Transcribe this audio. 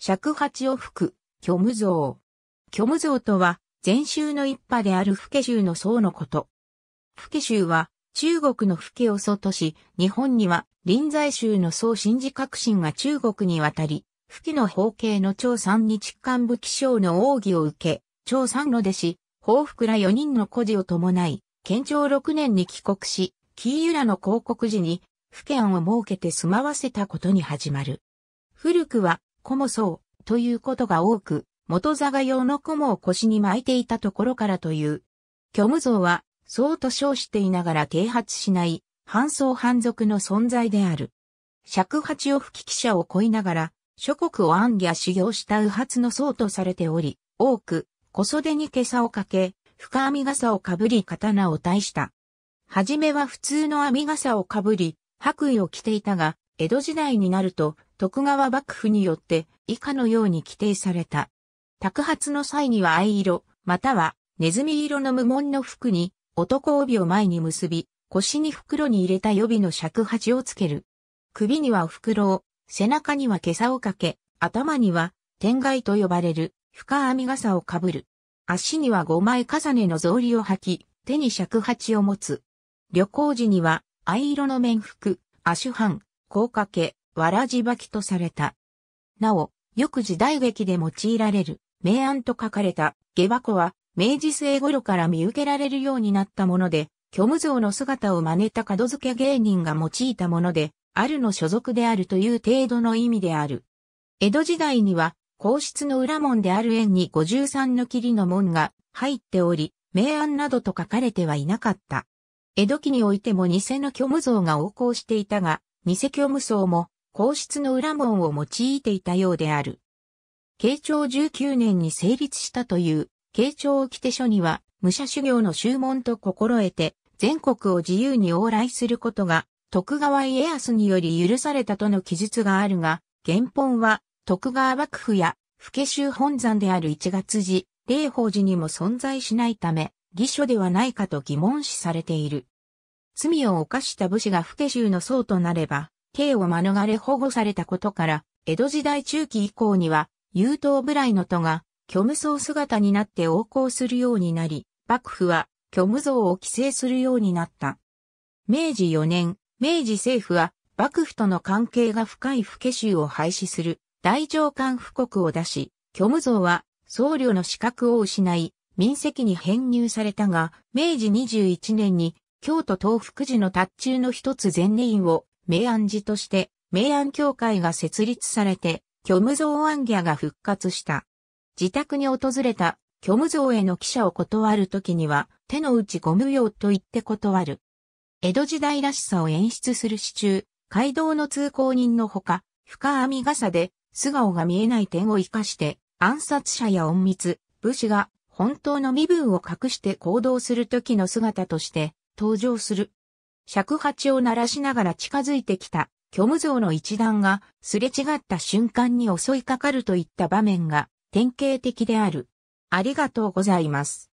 尺八を吹く、虚無像。虚無像とは、禅宗の一派である不家宗の僧のこと。不家宗は、中国の不家を祖とし、日本には、臨済宗の僧新寺革新が中国に渡り、不家の法系の長三日間武器賞の奥義を受け、長三の弟子、報福ら四人の孤児を伴い、県庁六年に帰国し、キーユラの広告時に、府県を設けて住まわせたことに始まる。古くは、コもそう、ということが多く、元座が用のモを腰に巻いていたところからという。虚無像は、そうと称していながら啓発しない、反僧反俗の存在である。尺八を吹き汽車を恋ながら、諸国を暗夜修行した右発の僧とされており、多く、小袖に袈裟をかけ、深編み傘をかぶり刀を大した。はじめは普通の編み傘をかぶり、白衣を着ていたが、江戸時代になると、徳川幕府によって以下のように規定された。宅発の際には藍色、またはネズミ色の無紋の服に男帯を前に結び、腰に袋に入れた予備の尺八をつける。首には袋を、背中には袈裟をかけ、頭には天蓋と呼ばれる深編み傘をかぶる。足には5枚重ねの草履を履き、手に尺八を持つ。旅行時には藍色の面服、アシュハン、甲掛け、わらじ履きとされた。なお、よく時代劇で用いられる、明暗と書かれた下箱は、明治末頃から見受けられるようになったもので、虚無像の姿を真似た角付け芸人が用いたもので、あるの所属であるという程度の意味である。江戸時代には、皇室の裏門である縁に53の霧の門が入っており、明暗などと書かれてはいなかった。江戸期においても偽の虚無像が横行していたが、偽虚無像も皇室の裏門を用いていたようである。慶長19年に成立したという、慶長起手書には、武者修行の修門と心得て、全国を自由に往来することが、徳川家康により許されたとの記述があるが、原本は、徳川幕府や、府家州本山である一月寺、霊宝寺にも存在しないため、義書ではないかと疑問視されている。罪を犯した武士が不家衆の僧となれば、刑を免れ保護されたことから、江戸時代中期以降には、優等部来の都が、虚無僧姿になって横行するようになり、幕府は虚無僧を規制するようになった。明治4年、明治政府は幕府との関係が深い不家衆を廃止する大上官布告を出し、虚無僧は僧侶の資格を失い、民籍に編入されたが、明治21年に京都東福寺の達中の一つ前年を明暗寺として、明暗教会が設立されて、虚無像安ギャが復活した。自宅に訪れた虚無像への記者を断るときには、手の内ご無用と言って断る。江戸時代らしさを演出する支柱、街道の通行人のほか、深編み傘で素顔が見えない点を活かして、暗殺者や隠密、武士が本当の身分を隠して行動する時の姿として登場する。尺八を鳴らしながら近づいてきた虚無像の一団がすれ違った瞬間に襲いかかるといった場面が典型的である。ありがとうございます。